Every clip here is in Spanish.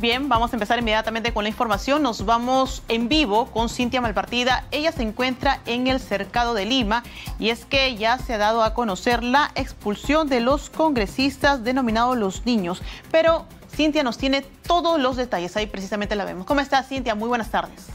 Bien, vamos a empezar inmediatamente con la información. Nos vamos en vivo con Cintia Malpartida. Ella se encuentra en el cercado de Lima y es que ya se ha dado a conocer la expulsión de los congresistas denominados los niños. Pero Cintia nos tiene todos los detalles. Ahí precisamente la vemos. ¿Cómo está Cintia? Muy buenas tardes.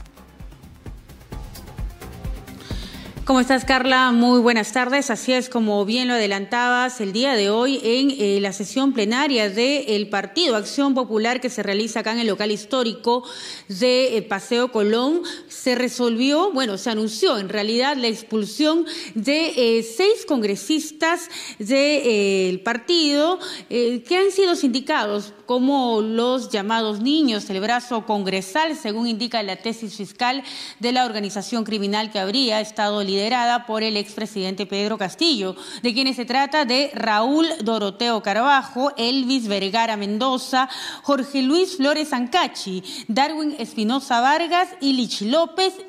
¿Cómo estás, Carla? Muy buenas tardes. Así es, como bien lo adelantabas, el día de hoy en eh, la sesión plenaria del Partido Acción Popular que se realiza acá en el local histórico de eh, Paseo Colón, se resolvió, bueno, se anunció en realidad la expulsión de eh, seis congresistas del eh, partido eh, que han sido sindicados como los llamados niños, el brazo congresal, según indica la tesis fiscal de la organización criminal que habría estado liderada por el expresidente Pedro Castillo, de quienes se trata de Raúl Doroteo Carabajo, Elvis Vergara Mendoza, Jorge Luis Flores Ancachi, Darwin Espinosa Vargas y Lichi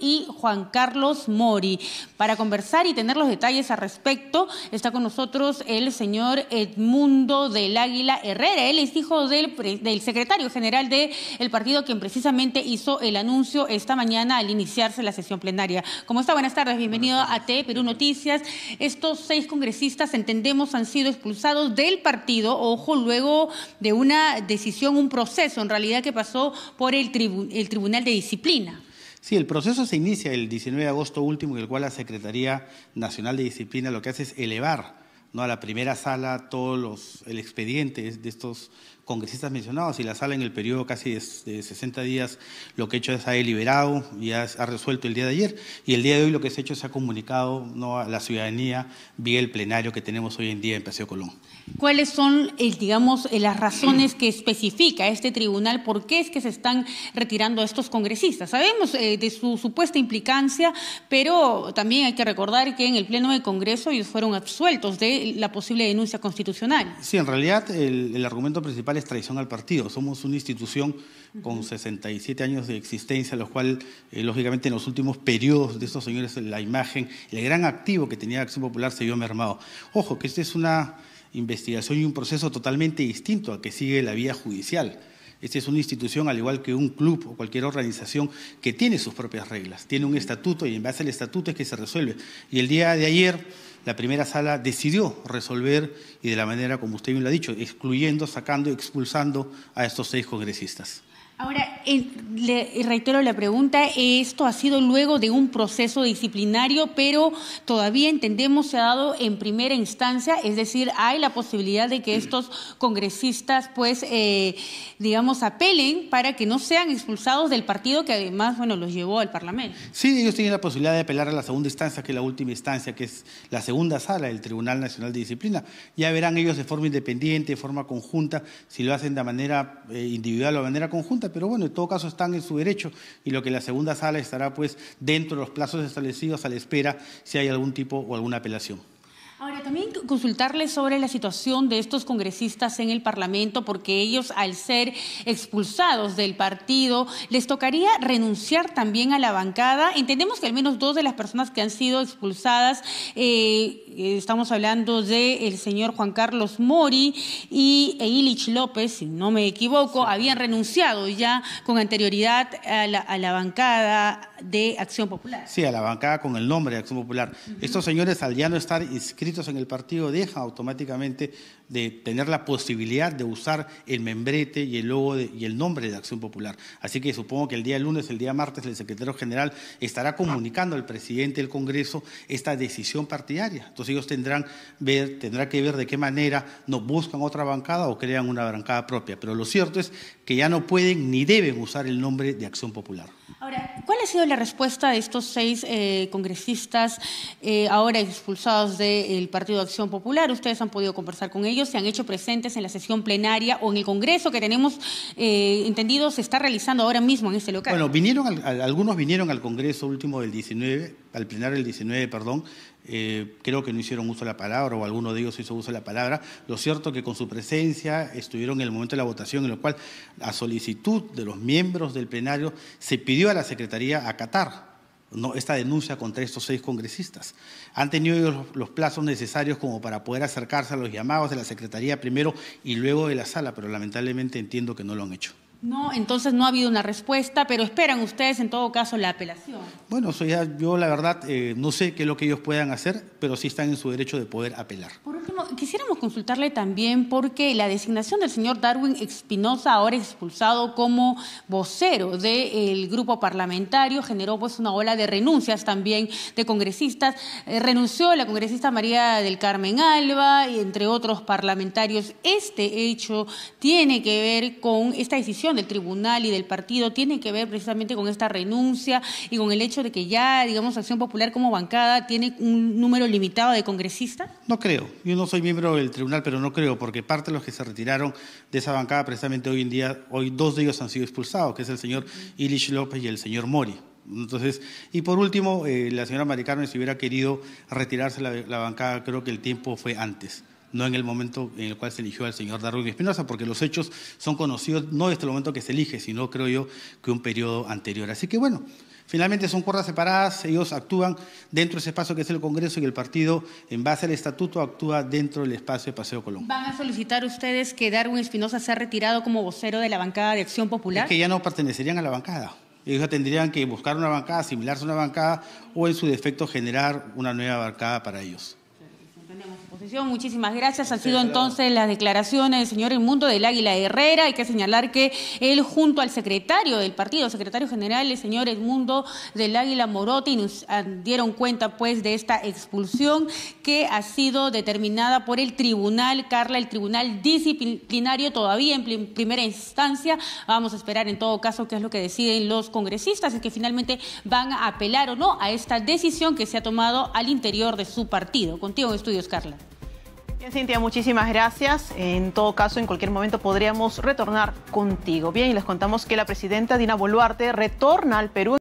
y Juan Carlos Mori. Para conversar y tener los detalles al respecto, está con nosotros el señor Edmundo del Águila Herrera. Él es hijo del, secretario general del partido, quien precisamente hizo el anuncio esta mañana al iniciarse la sesión plenaria. ¿Cómo está? Buenas tardes. Bienvenido a TE Perú Noticias. Estos seis congresistas, entendemos, han sido expulsados del partido, ojo, luego de una decisión, un proceso en realidad que pasó por el Tribunal de Disciplina. Sí, el proceso se inicia el 19 de agosto último, en el cual la Secretaría Nacional de Disciplina lo que hace es elevar ¿no? a la primera sala todos los, el expediente de estos congresistas mencionados y la sala en el periodo casi de, 60 días lo que ha he hecho es ha deliberado y ha, resuelto el día de ayer y el día de hoy lo que se ha hecho se ha comunicado ¿no? a la ciudadanía vía el plenario que tenemos hoy en día en Paseo Colón. ¿Cuáles son, el, eh, digamos, eh, las razones que especifica este tribunal? ¿Por qué es que se están retirando a estos congresistas? Sabemos eh, de su supuesta implicancia, pero también hay que recordar que en el Pleno del Congreso ellos fueron absueltos de la posible denuncia constitucional. Sí, en realidad el, argumento principal es traición al partido. Somos una institución con 67 años de existencia, lo cual, eh, lógicamente, en los últimos periodos de estos señores, la imagen, el gran activo que tenía Acción Popular se vio mermado. Ojo, que esta es una investigación y un proceso totalmente distinto al que sigue la vía judicial. Esta es una institución, al igual que un club o cualquier organización, que tiene sus propias reglas, tiene un estatuto y en base al estatuto es que se resuelve. Y el día de ayer la primera sala decidió resolver, y de la manera como usted bien lo ha dicho, excluyendo, sacando, y expulsando a estos seis congresistas. Ahora, le reitero la pregunta, esto ha sido luego de un proceso disciplinario, pero todavía entendemos se ha dado en primera instancia, es decir, hay la posibilidad de que mm. estos congresistas, pues, eh, digamos, apelen para que no sean expulsados del partido que además, bueno, los llevó al Parlamento. Sí, ellos tienen la posibilidad de apelar a la segunda instancia, que es la última instancia, que es la segunda sala del Tribunal Nacional de Disciplina. Ya verán ellos de forma independiente, de forma conjunta, si lo hacen de manera eh, individual o de manera conjunta pero bueno, en todo caso están en su derecho y lo que la segunda sala estará pues dentro de los plazos establecidos a la espera si hay algún tipo o alguna apelación también consultarles sobre la situación de estos congresistas en el Parlamento, porque ellos al ser expulsados del partido, les tocaría renunciar también a la bancada. Entendemos que al menos dos de las personas que han sido expulsadas, eh, eh, estamos hablando del el señor Juan Carlos Mori y Ilich López, si no me equivoco, habían renunciado ya con anterioridad a la, a la, bancada de Acción Popular. Sí, a la bancada con el nombre de Acción Popular. Estos señores al ya no estar inscritos en el partido deja automáticamente de tener la posibilidad de usar el membrete y el logo y el nombre de Acción Popular. Así que supongo que el día lunes, el día martes, el secretario general estará comunicando al presidente del Congreso esta decisión partidaria. Entonces ellos tendrán, ver, que ver de qué manera nos buscan otra bancada o crean una bancada propia. Pero lo cierto es que ya no pueden ni deben usar el nombre de Acción Popular. Ahora, ¿cuál ha sido la respuesta de estos seis eh, congresistas eh, ahora expulsados del Partido de Acción Popular? Ustedes han podido conversar con ellos, se han hecho presentes en la sesión plenaria o en el Congreso que tenemos eh, entendido se está realizando ahora mismo en este local. Bueno, vinieron algunos vinieron al Congreso último del 19 al plenario del 19, perdón, eh, creo que no hicieron uso de la palabra o alguno de ellos hizo uso de la palabra. Lo cierto que con su presencia estuvieron en el momento de la votación, en lo cual, a solicitud de los miembros del plenario, se pidió a la Secretaría acatar no, esta denuncia contra estos seis congresistas. Han tenido los, plazos necesarios como para poder acercarse a los llamados de la Secretaría primero y luego de la sala, pero lamentablemente entiendo que no lo han hecho. No, entonces no ha habido una respuesta, pero esperan ustedes en todo caso la apelación. Bueno, eso yo la verdad eh, no sé qué es lo que ellos puedan hacer, pero sí están en su derecho de poder apelar. Por último, quisiéramos consultarle también porque la designación del señor Darwin Espinosa, ahora expulsado como vocero del grupo parlamentario, generó pues una ola de renuncias también de congresistas. Eh, renunció la congresista María del Carmen Alba, y entre otros parlamentarios. Este hecho tiene que ver con esta decisión del tribunal y del partido tiene que ver precisamente con esta renuncia y con el hecho de que ya, digamos, Acción Popular como bancada tiene un número limitado de congresistas? No creo. Yo no soy miembro del tribunal, pero no creo, porque parte de los que se retiraron de esa bancada precisamente hoy en día, hoy dos de ellos han sido expulsados, que es el señor Ilish López y el señor Mori. Entonces, y por último, eh, la señora Maricarmen, si hubiera querido retirarse la bancada, creo que el tiempo fue antes no en el momento en el cual se eligió al señor Darwin Espinosa, porque los hechos son conocidos no desde el momento que se elige, sino creo yo que un periodo anterior. Así que bueno, Finalmente son cuerdas separadas, ellos actúan dentro de ese espacio que es el Congreso y el partido, en base al estatuto, actúa dentro del espacio de Paseo Colón. ¿Van a solicitar ustedes que Darwin Espinosa sea retirado como vocero de la bancada de Acción Popular? Es que ya no pertenecerían a la bancada. Ellos ya tendrían que buscar una bancada, asimilarse a una bancada o en su defecto generar una nueva bancada para ellos posición. Muchísimas gracias. Han sido entonces las declaraciones del señor Edmundo del Águila Herrera. Hay que señalar que él, junto al secretario del partido, secretario general, el señor Edmundo del Águila Morotti, nos ah, dieron cuenta pues de esta expulsión que ha sido determinada por el tribunal, Carla, el tribunal disciplinario todavía en primera instancia. Vamos a esperar en todo caso qué es lo que deciden los congresistas y que finalmente van a apelar o no a esta decisión que se ha tomado al interior de su partido. Contigo estudios. Carla. Bien, Cintia, muchísimas gracias. En todo caso, en cualquier momento podríamos retornar contigo. Bien, y les contamos que la presidenta Dina Boluarte retorna al Perú.